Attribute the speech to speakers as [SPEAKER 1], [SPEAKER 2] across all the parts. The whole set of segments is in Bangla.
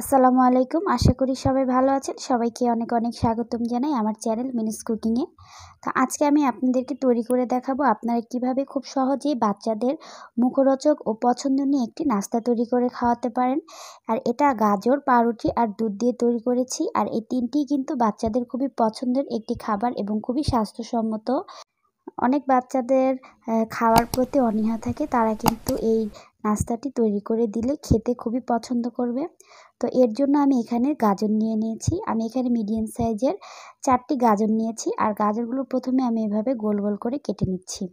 [SPEAKER 1] আসসালামু আলাইকুম আশা করি সবাই ভালো আছেন সবাইকে অনেক অনেক স্বাগতম জানাই আমার চ্যানেল মিনিস কুকিংয়ে তো আজকে আমি আপনাদেরকে তৈরি করে দেখাবো আপনারা কিভাবে খুব সহজেই বাচ্চাদের মুখরোচক ও পছন্দনীয় একটি নাস্তা তৈরি করে খাওয়াতে পারেন আর এটা গাজর পাউরুটি আর দুধ দিয়ে তৈরি করেছি আর এই তিনটি কিন্তু বাচ্চাদের খুবই পছন্দের একটি খাবার এবং খুবই স্বাস্থ্যসম্মত অনেক বাচ্চাদের খাওয়ার প্রতি অনীহা থাকে তারা কিন্তু এই নাস্তাটি তৈরি করে দিলে খেতে খুবই পছন্দ করবে তো এর জন্য আমি এখানে গাজর নিয়ে নিয়েছি আমি এখানে মিডিয়াম সাইজের চারটি গাজর নিয়েছি আর গাজরগুলো প্রথমে আমি এভাবে গোল গোল করে কেটে নিচ্ছি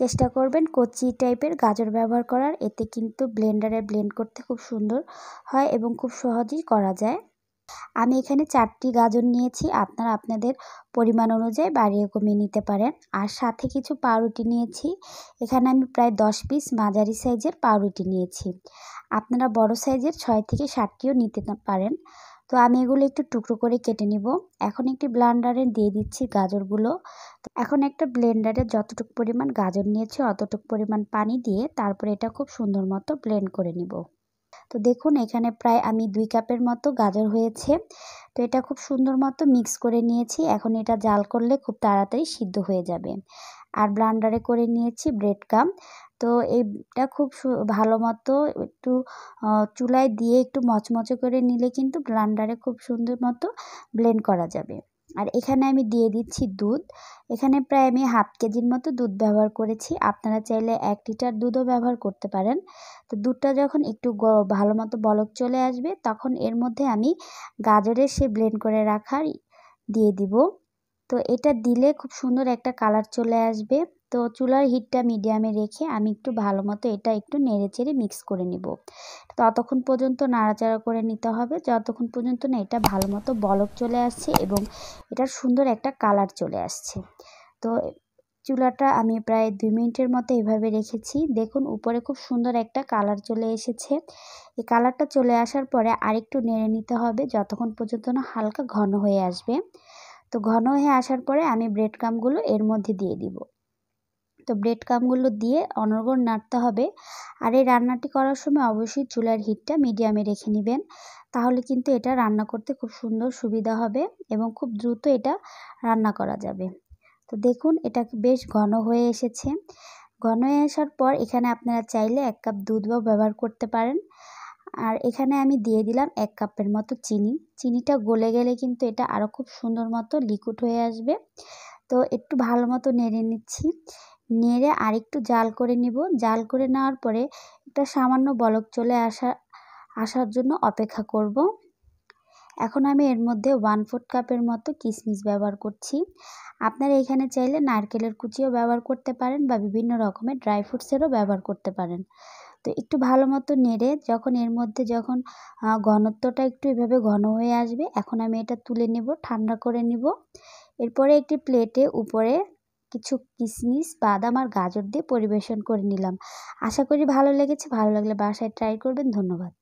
[SPEAKER 1] চেষ্টা করবেন কচি টাইপের গাজর ব্যবহার করার এতে কিন্তু ব্লেন্ডারে ব্লেন্ড করতে খুব সুন্দর হয় এবং খুব সহজেই করা যায় আমি এখানে চারটি গাজর নিয়েছি আপনারা আপনাদের পরিমাণ অনুযায়ী বাড়িয়ে কমিয়ে নিতে পারেন আর সাথে কিছু পাউরুটি নিয়েছি এখানে আমি প্রায় দশ পিস মাঝারি সাইজের পাউরুটি নিয়েছি আপনারা বড় সাইজের ছয় থেকে ষাটটিও নিতে পারেন তো আমি এগুলো একটু টুকরো করে কেটে নিব এখন একটি ব্লান্ডারে দিয়ে দিচ্ছি গাজরগুলো এখন একটা ব্লেন্ডারে যতটুকু পরিমাণ গাজর নিয়েছি অতটুকু পরিমাণ পানি দিয়ে তারপরে এটা খুব সুন্দর মতো ব্লেন্ড করে নিব তো দেখুন এখানে প্রায় আমি দুই কাপের মতো গাজর হয়েছে তো এটা খুব সুন্দর মতো মিক্স করে নিয়েছি এখন এটা জাল করলে খুব তাড়াতাড়ি সিদ্ধ হয়ে যাবে আর ব্লান্ডারে করে নিয়েছি ব্রেড কাম তো এইটা খুব ভালো মতো একটু চুলায় দিয়ে একটু মচমচে করে নিলে কিন্তু ব্লান্ডারে খুব সুন্দর মতো ব্লেন্ড করা যাবে আর এখানে আমি দিয়ে দিচ্ছি দুধ এখানে প্রায় আমি হাফ কেজির মতো দুধ ব্যবহার করেছি আপনারা চাইলে এক লিটার দুধও ব্যবহার করতে পারেন তো দুধটা যখন একটু ভালো মতো বলক চলে আসবে তখন এর মধ্যে আমি গাজরের সে ব্লেন্ড করে রাখার দিয়ে দিব তো এটা দিলে খুব সুন্দর একটা কালার চলে আসবে তো চুলার হিটটা মিডিয়ামে রেখে আমি একটু ভালো মতো এটা একটু নেড়ে চেড়ে মিক্স করে নিব ততক্ষণ পর্যন্ত নাড়াচাড়া করে নিতে হবে যতক্ষণ পর্যন্ত না এটা ভালো মতো বলক চলে আসছে এবং এটার সুন্দর একটা কালার চলে আসছে তো চুলাটা আমি প্রায় দুই মিনিটের মতো এভাবে রেখেছি দেখুন উপরে খুব সুন্দর একটা কালার চলে এসেছে এই কালারটা চলে আসার পরে আরেকটু নেড়ে নিতে হবে যতক্ষণ পর্যন্ত না হালকা ঘন হয়ে আসবে তো ঘন হয়ে আসার পরে আমি ব্রেড ক্রামগুলো এর মধ্যে দিয়ে দিব তো ব্রেড ক্রামগুলো দিয়ে অনর্গল নাড়তে হবে আর এই রান্নাটি করার সময় অবশ্যই চুলার হিটটা মিডিয়ামে রেখে নেবেন তাহলে কিন্তু এটা রান্না করতে খুব সুন্দর সুবিধা হবে এবং খুব দ্রুত এটা রান্না করা যাবে তো দেখুন এটা বেশ ঘন হয়ে এসেছে ঘন হয়ে আসার পর এখানে আপনারা চাইলে এক কাপ দুধ বা ব্যবহার করতে পারেন আর এখানে আমি দিয়ে দিলাম এক কাপের মতো চিনি চিনিটা গলে গেলে কিন্তু এটা আরও খুব সুন্দর মতো লিকুইড হয়ে আসবে তো একটু ভালো মতো নেড়ে নিচ্ছি নেড়ে আরেকটু জাল করে নিব জাল করে নেওয়ার পরে একটা সামান্য বলক চলে আসা আসার জন্য অপেক্ষা করব এখন আমি এর মধ্যে ওয়ান ফোর্থ কাপের মতো কিশমিশ ব্যবহার করছি আপনারা এখানে চাইলে নারকেলের কুচিও ব্যবহার করতে পারেন বা বিভিন্ন রকমের ড্রাই ফ্রুটসেরও ব্যবহার করতে পারেন তো একটু ভালো মতো নেড়ে যখন এর মধ্যে যখন ঘনত্বটা একটু এভাবে ঘন হয়ে আসবে এখন আমি এটা তুলে নেব ঠান্ডা করে নেব এরপরে একটি প্লেটে উপরে কিছু কিশমিশ বাদাম আর গাজর দিয়ে পরিবেশন করে নিলাম আশা করি ভালো লেগেছে ভালো লাগলে বাসায় ট্রাই করবেন ধন্যবাদ